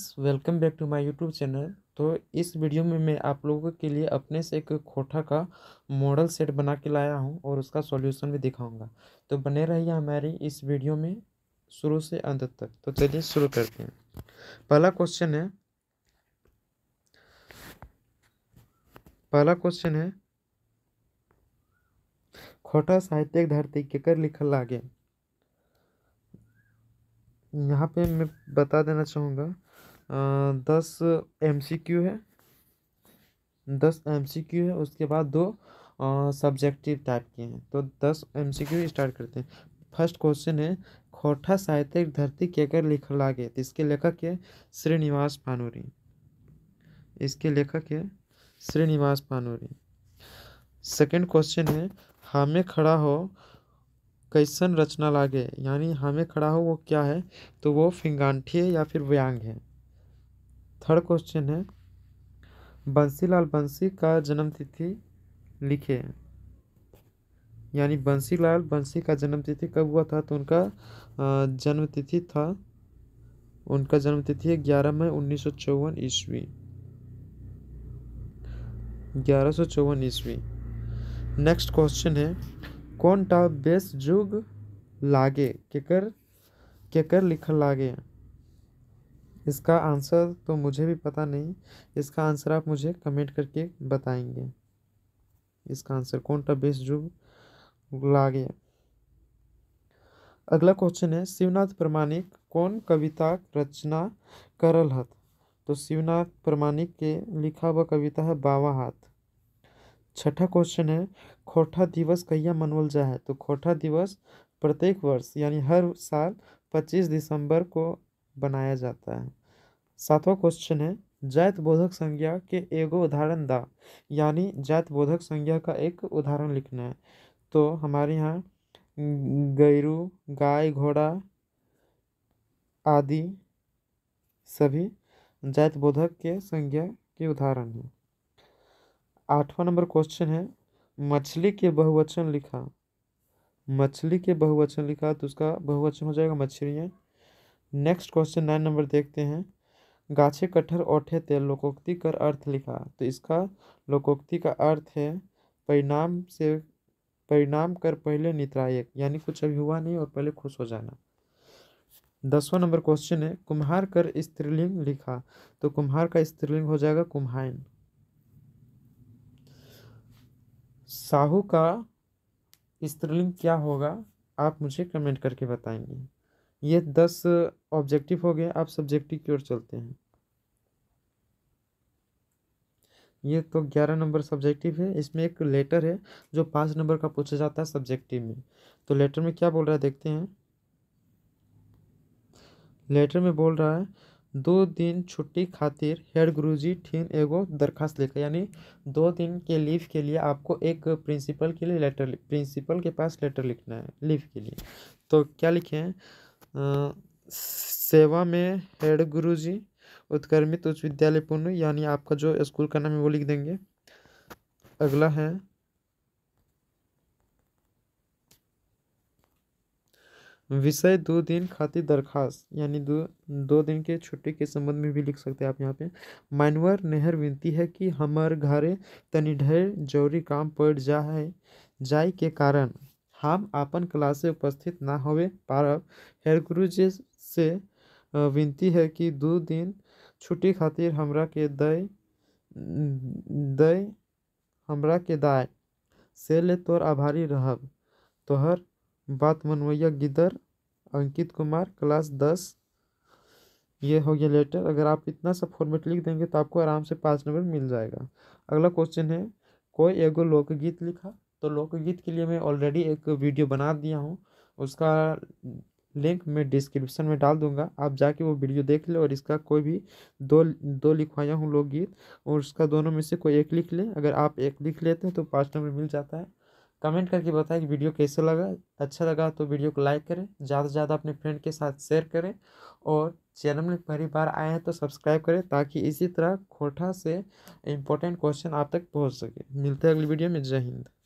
friends welcome back to my YouTube channel तो इस video में मैं आप लोगों के लिए अपने से एक खोटा का मॉडल सेट बना के लाया हूं और उसका सॉल्यूशन भी दिखाऊंगा तो बने रहिए हमारी इस वीडियो में शुरू से अंत तक तो चलिए शुरू करते हैं पहला क्वेश्चन है पहला क्वेश्चन है खोटा साहित्यिक धरती केकर लिखल लागे यहाँ पे मैं बता देना चाहूँगा दस एम सी क्यू है दस एम सी क्यू है उसके बाद दो सब्जेक्टिव टाइप के हैं तो दस एम सी क्यू स्टार्ट करते हैं फर्स्ट क्वेश्चन है खोटा साहित्यिक धरती के अगर लिख लागे तो इसके लेखक है श्रीनिवास पानूरी इसके लेखक है श्रीनिवास पानूरी सेकंड क्वेश्चन है हमें खड़ा हो कैसन रचना लागे यानी हमें खड़ा हो वो क्या है तो वो फिंगांठी है या फिर व्यांग है थर्ड क्वेश्चन है बंसीलाल बंसी का जन्मतिथि लिखे यानी बंसीलाल बंसी का जन्मतिथि कब हुआ था तो उनका जन्मतिथि था उनका जन्मतिथि है ग्यारह मई उन्नीस सौ चौवन ईस्वी ग्यारह सौ चौवन ईस्वी नेक्स्ट क्वेश्चन है कौन टा बेस जुग लागे केकर केकर लिखल लागे इसका आंसर तो मुझे भी पता नहीं इसका आंसर आप मुझे कमेंट करके बताएंगे इसका आंसर कौन टा बेस्ट जो लागे अगला क्वेश्चन है शिवनाथ प्रमाणिक कौन कविता रचना करल हत तो शिवनाथ प्रमाणिक के लिखा हुआ कविता है बावा हाथ छठा क्वेश्चन है खोठा दिवस कहिया मनवल जा है तो खोठा दिवस प्रत्येक वर्ष यानी हर साल 25 दिसंबर को बनाया जाता है सातवां क्वेश्चन है जैत बोधक संज्ञा के एगो उदाहरण दा यानी जैत बोधक संज्ञा का एक उदाहरण लिखना है तो हमारे यहाँ गैरू गाय घोड़ा आदि सभी जैत बोधक के संज्ञा के उदाहरण हैं आठवां नंबर क्वेश्चन है मछली के बहुवचन लिखा मछली के बहुवचन लिखा तो उसका बहुवचन हो जाएगा मछलियाँ नेक्स्ट क्वेश्चन नाइन नंबर देखते हैं गाछे कटहर ओठे ते लोकोक्ति कर अर्थ लिखा तो इसका लोकोक्ति का अर्थ है परिणाम से परिणाम कर पहले नित्रायक यानी कुछ अभी हुआ नहीं और पहले खुश हो जाना दसवां नंबर क्वेश्चन है कुम्हार कर स्त्रीलिंग लिखा तो कुम्हार का स्त्रीलिंग हो जाएगा कुम्हाइन साहू का स्त्रीलिंग क्या होगा आप मुझे कमेंट करके बताएंगे ये दस ऑब्जेक्टिव हो गए आप सब्जेक्टिव की ओर चलते हैं ये तो ग्यारह नंबर सब्जेक्टिव है इसमें एक लेटर है जो पाँच नंबर का पूछा जाता है सब्जेक्टिव में तो लेटर में क्या बोल रहा है देखते हैं लेटर में बोल रहा है दो दिन छुट्टी खातिर हेड गुरुजी ठीन एगो दरखास्त लेकर यानी दो दिन के लीव के लिए आपको एक प्रिंसिपल के लिए लेटर प्रिंसिपल के पास लेटर लिखना है लीव के लिए तो क्या लिखे हैं सेवा में हेड गुरुजी उत्क्रमित उच्च विद्यालय पुण्य यानी आपका जो स्कूल का नाम है वो लिख देंगे अगला है विषय दो दिन खातिर दरखास्त यानी दो दो दिन के छुट्टी के संबंध में भी लिख सकते हैं आप यहाँ पे मानवर नेहर विनती है कि हमार घरे तनी ढेर जरूरी काम पड़ जा है जाए के कारण हम अपन क्लास से उपस्थित ना होवे पारब हेर गुरु जी से विनती है कि दो दिन छुट्टी खातिर हमरा के दय दय हमरा के दाय से ले तोर आभारी रह तोहर बात मनवैया गिदर अंकित कुमार क्लास दस ये हो गया लेटर अगर आप इतना सा फॉर्मेट लिख देंगे तो आपको आराम से पाँच नंबर मिल जाएगा अगला क्वेश्चन है कोई एगो लोकगीत लिखा तो लोकगीत के लिए मैं ऑलरेडी एक वीडियो बना दिया हूँ उसका लिंक मैं डिस्क्रिप्शन में डाल दूंगा आप जाके वो वीडियो देख लें और इसका कोई भी दो दो लिखवाया हूँ लोकगीत और उसका दोनों में से कोई एक लिख लें अगर आप एक लिख लेते हैं तो पाँच नंबर मिल जाता है कमेंट करके बताएं कि वीडियो कैसा लगा अच्छा लगा तो वीडियो को लाइक करें ज़्यादा से ज़्यादा अपने फ्रेंड के साथ शेयर करें और चैनल में पहली बार आए हैं तो सब्सक्राइब करें ताकि इसी तरह खोटा से इम्पोर्टेंट क्वेश्चन आप तक पहुंच सके मिलते हैं अगली वीडियो में जय हिंद